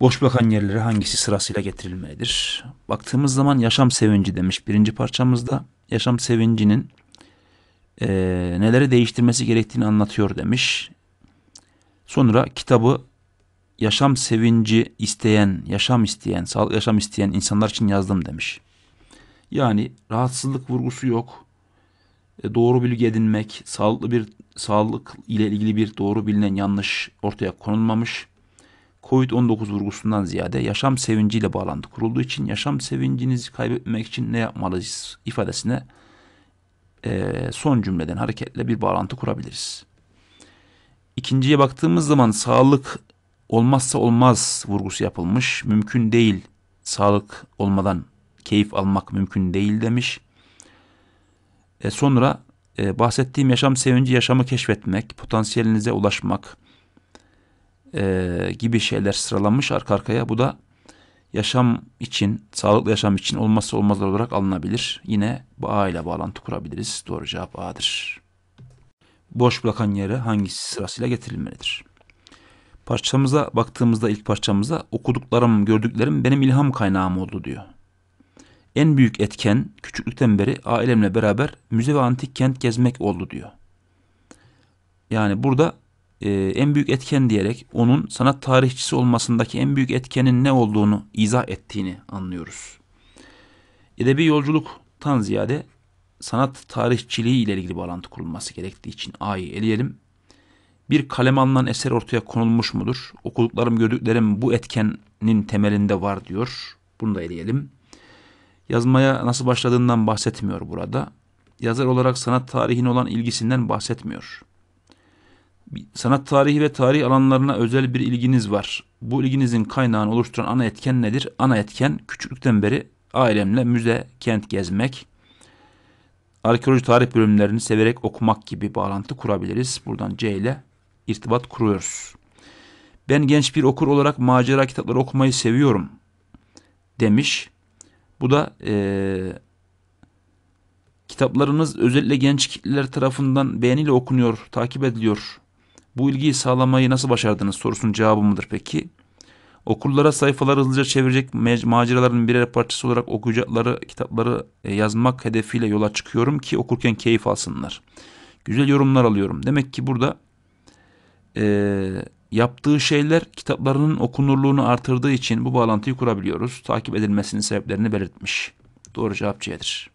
Boş bakan yerlere hangisi sırasıyla getirilmelidir? Baktığımız zaman yaşam sevinci demiş birinci parçamızda. Yaşam sevincinin e, neleri değiştirmesi gerektiğini anlatıyor demiş. Sonra kitabı yaşam sevinci isteyen, yaşam isteyen, sağlık yaşam isteyen insanlar için yazdım demiş. Yani rahatsızlık vurgusu yok. E, doğru bilgi edinmek, sağlıklı bir sağlık ile ilgili bir doğru bilinen yanlış ortaya konulmamış Covid-19 vurgusundan ziyade yaşam sevinciyle bağlantı kurulduğu için yaşam sevincinizi kaybetmek için ne yapmalıyız ifadesine e, son cümleden hareketle bir bağlantı kurabiliriz. İkinciye baktığımız zaman sağlık olmazsa olmaz vurgusu yapılmış. Mümkün değil sağlık olmadan keyif almak mümkün değil demiş. E sonra e, bahsettiğim yaşam sevinci yaşamı keşfetmek, potansiyelinize ulaşmak, e, gibi şeyler sıralanmış arka arkaya. Bu da yaşam için, sağlıklı yaşam için olmazsa olmazlar olarak alınabilir. Yine bu A ile bağlantı kurabiliriz. Doğru cevap A'dır. Boş bırakan yere hangisi sırasıyla getirilmelidir? Parçamıza baktığımızda ilk parçamıza okuduklarım, gördüklerim benim ilham kaynağım oldu diyor. En büyük etken küçüklükten beri ailemle beraber müze ve antik kent gezmek oldu diyor. Yani burada e, en büyük etken diyerek onun sanat tarihçisi olmasındaki en büyük etkenin ne olduğunu izah ettiğini anlıyoruz. Edebi yolculuktan ziyade sanat tarihçiliği ile ilgili bağlantı kurulması gerektiği için A'yı eleyelim. Bir kalem alınan eser ortaya konulmuş mudur? Okuduklarım gördüklerim bu etkenin temelinde var diyor. Bunu da eleyelim. Yazmaya nasıl başladığından bahsetmiyor burada. Yazar olarak sanat tarihine olan ilgisinden bahsetmiyor sanat tarihi ve tarih alanlarına özel bir ilginiz var. Bu ilginizin kaynağını oluşturan ana etken nedir? Ana etken küçüklükten beri ailemle müze, kent gezmek, arkeoloji tarih bölümlerini severek okumak gibi bağlantı kurabiliriz. Buradan C ile irtibat kuruyoruz. Ben genç bir okur olarak macera kitapları okumayı seviyorum demiş. Bu da e, kitaplarınız özellikle genç kitleler tarafından beğeniyle okunuyor, takip ediliyor bu ilgiyi sağlamayı nasıl başardınız sorusunun cevabı mıdır peki? Okullara sayfaları hızlıca çevirecek maceraların birer parçası olarak okuyacakları kitapları e, yazmak hedefiyle yola çıkıyorum ki okurken keyif alsınlar. Güzel yorumlar alıyorum. Demek ki burada e, yaptığı şeyler kitaplarının okunurluğunu artırdığı için bu bağlantıyı kurabiliyoruz. Takip edilmesinin sebeplerini belirtmiş. Doğru cevap C'dir.